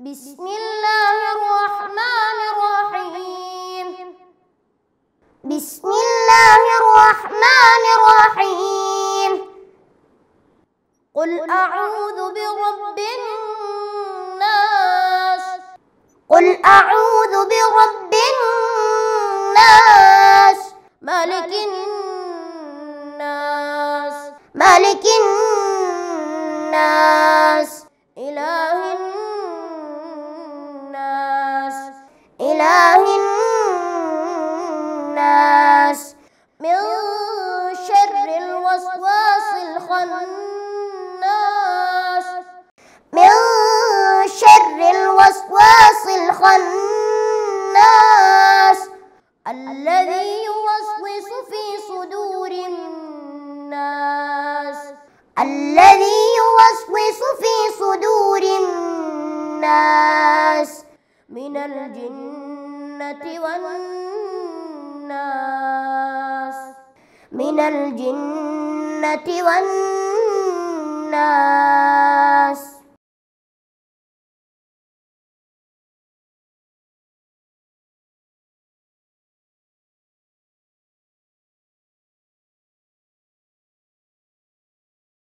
بسم الله الرحمن الرحيم بسم الله الرحمن الرحيم قل أعوذ برب الناس قل أعوذ برب الناس مالك الناس مالك الناس إله الناس من شر الوسواس الخناس من شر الوسواس الخناس الذي يوسوس في صدور الناس الذي يوسوس في صدور الناس من الجن الجنة والناس من الجنة والناس